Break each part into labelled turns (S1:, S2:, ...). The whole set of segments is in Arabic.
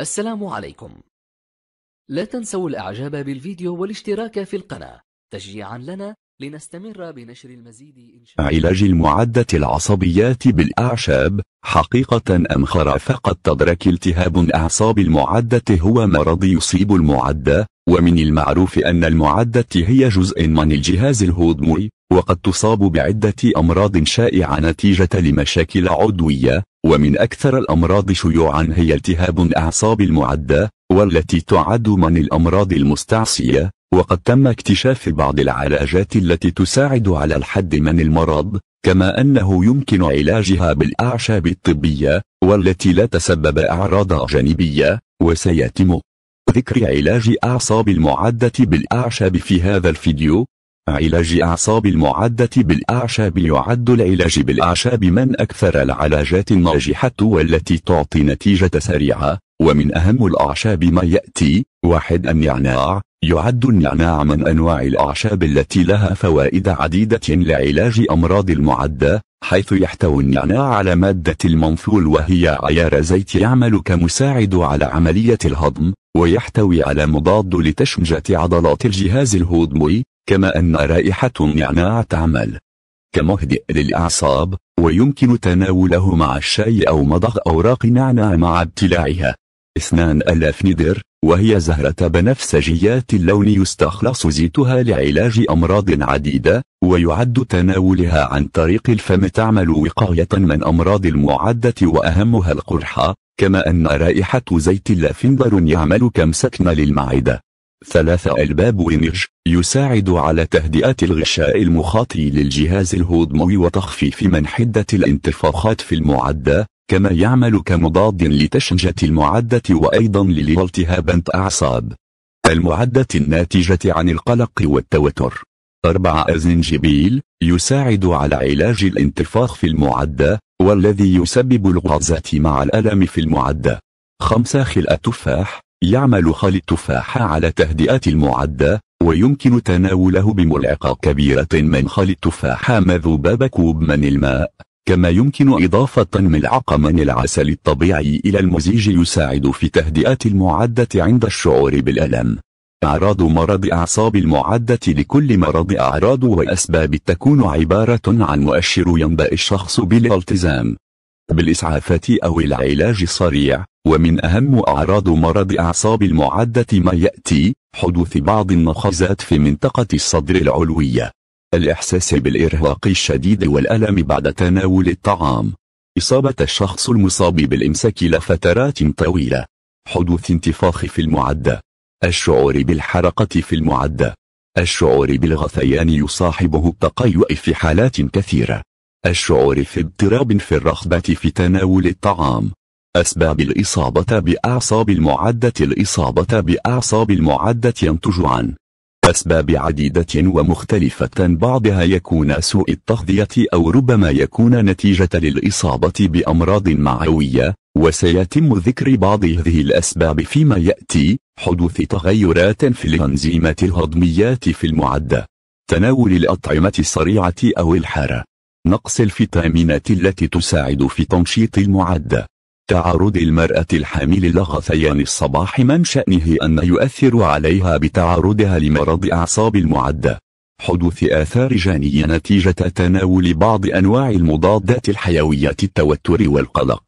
S1: السلام عليكم لا تنسوا الإعجاب بالفيديو والاشتراك في القناة تشجيعا لنا لنستمر بنشر المزيد إن شاء الله. علاج المعدة العصبيات بالأعشاب حقيقة أم خرا فقد تدرك التهاب أعصاب المعدة هو مرض يصيب المعدة ومن المعروف أن المعدة هي جزء من الجهاز الهضمي وقد تصاب بعدة أمراض شائعة نتيجة لمشاكل عضوية ومن أكثر الأمراض شيوعا هي التهاب الأعصاب المعدة والتي تعد من الأمراض المستعصية وقد تم اكتشاف بعض العلاجات التي تساعد على الحد من المرض كما أنه يمكن علاجها بالأعشاب الطبية والتي لا تسبب أعراض جانبية وسيتم ذكر علاج أعصاب المعدة بالأعشاب في هذا الفيديو علاج أعصاب المعدة بالأعشاب يعد العلاج بالأعشاب من أكثر العلاجات الناجحة والتي تعطي نتيجة سريعة ومن أهم الأعشاب ما يأتي واحد النعناع يعد النعناع من أنواع الأعشاب التي لها فوائد عديدة لعلاج أمراض المعدة حيث يحتوي النعناع على مادة المنثول وهي عيار زيت يعمل كمساعد على عملية الهضم ويحتوي على مضاد لتشنجة عضلات الجهاز الهضمي كما أن رائحة النعناع تعمل كمهدئ للأعصاب ويمكن تناوله مع الشاي أو مضغ أوراق نعناع مع ابتلاعها اثنان ألاف ندر وهي زهرة بنفسجيات اللون يستخلص زيتها لعلاج أمراض عديدة ويعد تناولها عن طريق الفم تعمل وقاية من أمراض المعدة وأهمها القرحة كما أن رائحة زيت اللافندر يعمل كمسكن للمعدة ثلاثة ألباب وينج يساعد على تهدئة الغشاء المخاطي للجهاز الهضمي وتخفيف من حدة الانتفاخات في المعدة كما يعمل كمضاد لتشنجة المعدة وأيضا للالتهابات أعصاب المعدة الناتجة عن القلق والتوتر 4. الزنجبيل يساعد على علاج الانتفاخ في المعدة والذي يسبب الغازات مع الألم في المعدة 5. خلأ تفاح يعمل خل التفاح على تهدئة المعدة ويمكن تناوله بملعقة كبيرة من خل التفاح مذوبة كوب من الماء كما يمكن إضافة ملعقة من العسل الطبيعي إلى المزيج يساعد في تهدئة المعدة عند الشعور بالألم أعراض مرض أعصاب المعدة لكل مرض أعراض وأسباب تكون عبارة عن مؤشر ينبأ الشخص بالالتزام بالإسعافات أو العلاج السريع ومن أهم أعراض مرض أعصاب المعدة ما يأتي حدوث بعض النخزات في منطقة الصدر العلوية الإحساس بالإرهاق الشديد والألم بعد تناول الطعام إصابة الشخص المصاب بالإمساك لفترات طويلة حدوث انتفاخ في المعدة الشعور بالحرقة في المعدة الشعور بالغثيان يصاحبه التقيؤ في حالات كثيرة الشعور في اضطراب في الرغبة في تناول الطعام أسباب الإصابة بأعصاب المعدة الإصابة بأعصاب المعدة ينتج عن أسباب عديدة ومختلفة بعضها يكون سوء التغذية أو ربما يكون نتيجة للإصابة بأمراض معوية وسيتم ذكر بعض هذه الأسباب فيما يأتي حدوث تغيرات في الأنزيمات الهضميات في المعدة تناول الأطعمة السريعة أو الحارة نقص الفيتامينات التي تساعد في تنشيط المعدة تعرض المرأة الحامل لغثيان الصباح من شأنه أن يؤثر عليها بتعرضها لمرض أعصاب المعدة حدوث آثار جانية نتيجة تناول بعض أنواع المضادات الحيوية التوتر والقلق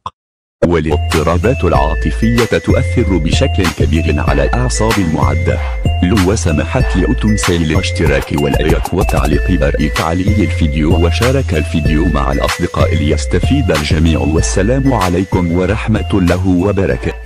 S1: والاضطرابات العاطفية تؤثر بشكل كبير على أعصاب المعدة لو سمحت لأتنسى الاشتراك واللايك وتعليق برئيك علي الفيديو وشارك الفيديو مع الأصدقاء ليستفيد الجميع والسلام عليكم ورحمة الله وبركاته